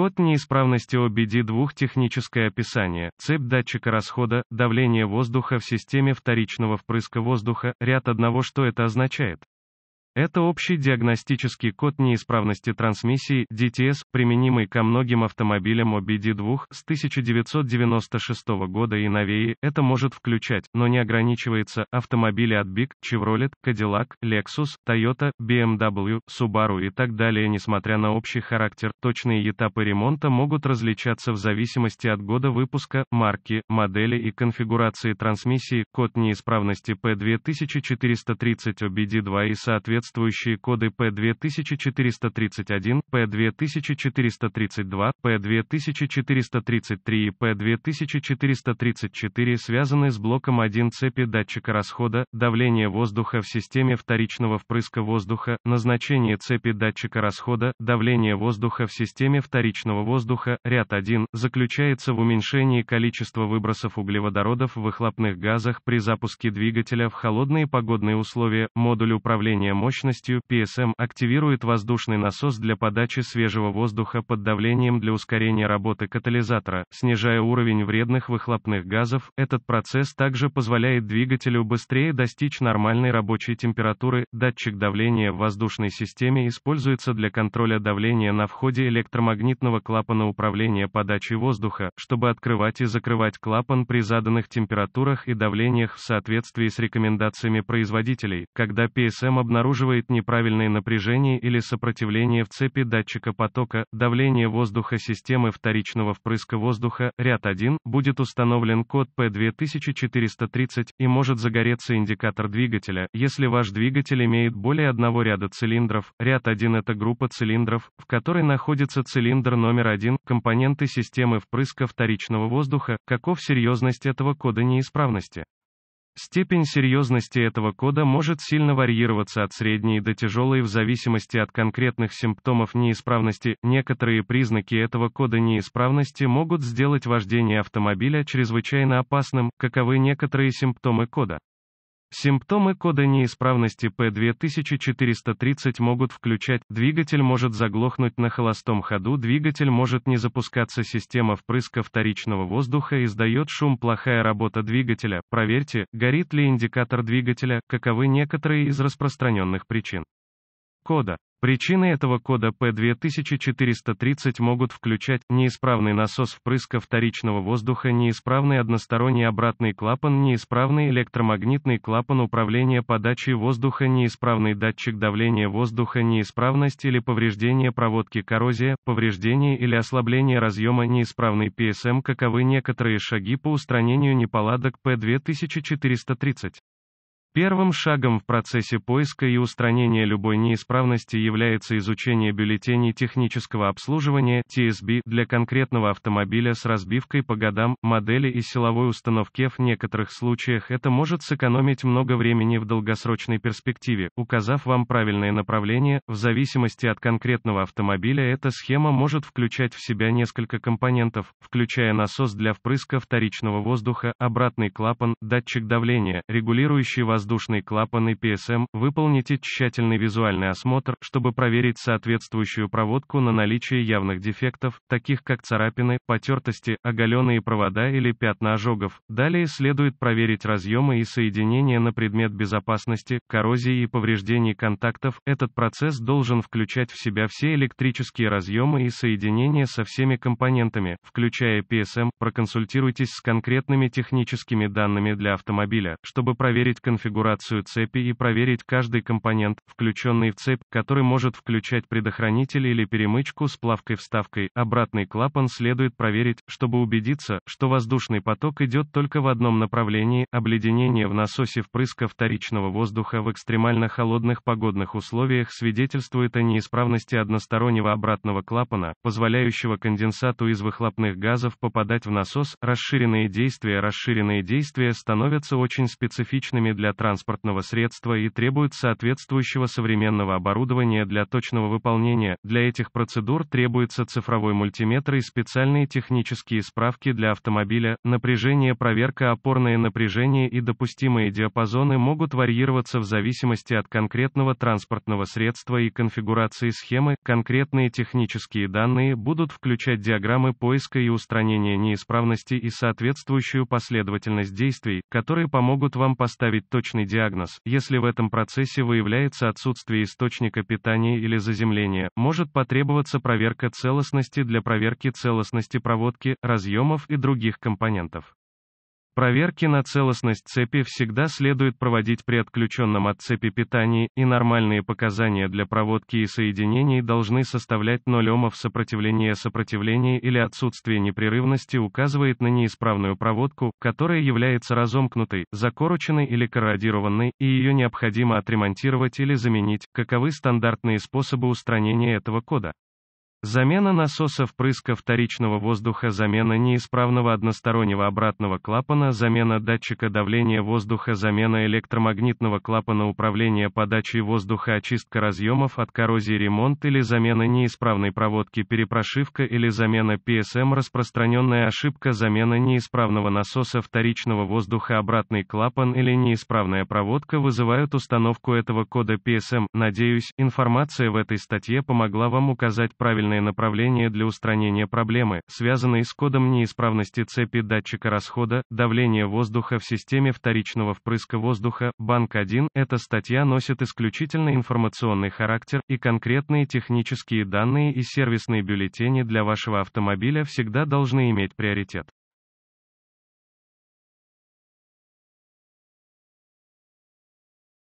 Код неисправности OBD2 техническое описание, цепь датчика расхода, давление воздуха в системе вторичного впрыска воздуха, ряд одного что это означает. Это общий диагностический код неисправности трансмиссии DTS, применимый ко многим автомобилям OBD2 с 1996 года и новее. Это может включать, но не ограничивается, автомобили от BIC, Chevrolet, Cadillac, Lexus, Toyota, BMW, эм Subaru и так далее. Несмотря на общий характер, точные этапы ремонта могут различаться в зависимости от года выпуска, марки, модели и конфигурации трансмиссии. Код неисправности P2430 OBD2 и соответственно соответствующие коды P2431, P2432, P2433 и P2434 связаны с блоком 1 цепи датчика расхода, давление воздуха в системе вторичного впрыска воздуха, назначение цепи датчика расхода, давление воздуха в системе вторичного воздуха, ряд 1, заключается в уменьшении количества выбросов углеводородов в выхлопных газах при запуске двигателя в холодные погодные условия, модуль управления мощностью мощностью PSM активирует воздушный насос для подачи свежего воздуха под давлением для ускорения работы катализатора, снижая уровень вредных выхлопных газов. Этот процесс также позволяет двигателю быстрее достичь нормальной рабочей температуры. Датчик давления в воздушной системе используется для контроля давления на входе электромагнитного клапана управления подачей воздуха, чтобы открывать и закрывать клапан при заданных температурах и давлениях в соответствии с рекомендациями производителей. Когда PSM обнаружен обнаруживает неправильное напряжение или сопротивление в цепи датчика потока, давление воздуха системы вторичного впрыска воздуха, ряд 1, будет установлен код P2430 и может загореться индикатор двигателя, если ваш двигатель имеет более одного ряда цилиндров. Ряд 1 это группа цилиндров, в которой находится цилиндр номер 1, компоненты системы впрыска вторичного воздуха, каков серьезность этого кода неисправности. Степень серьезности этого кода может сильно варьироваться от средней до тяжелой в зависимости от конкретных симптомов неисправности. Некоторые признаки этого кода неисправности могут сделать вождение автомобиля чрезвычайно опасным, каковы некоторые симптомы кода. Симптомы кода неисправности P2430 могут включать двигатель может заглохнуть на холостом ходу, двигатель может не запускаться, система впрыска вторичного воздуха издает шум, плохая работа двигателя. Проверьте, горит ли индикатор двигателя, каковы некоторые из распространенных причин кода. Причины этого кода P2430 могут включать неисправный насос впрыска вторичного воздуха, неисправный односторонний обратный клапан, неисправный электромагнитный клапан управления подачей воздуха, неисправный датчик давления воздуха, неисправность или повреждение проводки коррозия, повреждение или ослабление разъема, неисправный PSM. Каковы некоторые шаги по устранению неполадок P2430? Первым шагом в процессе поиска и устранения любой неисправности является изучение бюллетеней технического обслуживания TSB для конкретного автомобиля с разбивкой по годам, модели и силовой установке. В некоторых случаях это может сэкономить много времени в долгосрочной перспективе, указав вам правильное направление. В зависимости от конкретного автомобиля эта схема может включать в себя несколько компонентов, включая насос для впрыска вторичного воздуха, обратный клапан, датчик давления, регулирующий возможность воздушный клапан и PSM, выполните тщательный визуальный осмотр, чтобы проверить соответствующую проводку на наличие явных дефектов, таких как царапины, потертости, оголенные провода или пятна ожогов. Далее следует проверить разъемы и соединения на предмет безопасности, коррозии и повреждений контактов. Этот процесс должен включать в себя все электрические разъемы и соединения со всеми компонентами, включая PSM. Проконсультируйтесь с конкретными техническими данными для автомобиля, чтобы проверить конфигурацию конфигурацию цепи и проверить каждый компонент, включенный в цепь, который может включать предохранитель или перемычку с плавкой-вставкой. Обратный клапан следует проверить, чтобы убедиться, что воздушный поток идет только в одном направлении. Обледенение в насосе впрыска вторичного воздуха в экстремально холодных погодных условиях свидетельствует о неисправности одностороннего обратного клапана, позволяющего конденсату из выхлопных газов попадать в насос. Расширенные действия Расширенные действия становятся очень специфичными для транспортного средства и требует соответствующего современного оборудования для точного выполнения. Для этих процедур требуется цифровой мультиметр и специальные технические справки для автомобиля. Напряжение, проверка, опорное напряжение и допустимые диапазоны могут варьироваться в зависимости от конкретного транспортного средства и конфигурации схемы. Конкретные технические данные будут включать диаграммы поиска и устранения неисправности и соответствующую последовательность действий, которые помогут вам поставить точно точный диагноз, если в этом процессе выявляется отсутствие источника питания или заземления, может потребоваться проверка целостности для проверки целостности проводки, разъемов и других компонентов. Проверки на целостность цепи всегда следует проводить при отключенном от цепи питании, и нормальные показания для проводки и соединений должны составлять 0 Омов сопротивление сопротивление или отсутствие непрерывности указывает на неисправную проводку, которая является разомкнутой, закороченной или корродированной, и ее необходимо отремонтировать или заменить, каковы стандартные способы устранения этого кода. Замена насоса впрыска вторичного воздуха, замена неисправного одностороннего обратного клапана, замена датчика давления воздуха, замена электромагнитного клапана управления подачей воздуха, очистка разъемов от коррозии, ремонт или замена неисправной проводки, перепрошивка или замена PSM, распространенная ошибка, замена неисправного насоса вторичного воздуха, обратный клапан или неисправная проводка вызывают установку этого кода PSM. Надеюсь, информация в этой статье помогла вам указать правильно дополнительные направления для устранения проблемы, связанной с кодом неисправности цепи датчика расхода, давления воздуха в системе вторичного впрыска воздуха, Банк-1, эта статья носит исключительно информационный характер, и конкретные технические данные и сервисные бюллетени для вашего автомобиля всегда должны иметь приоритет.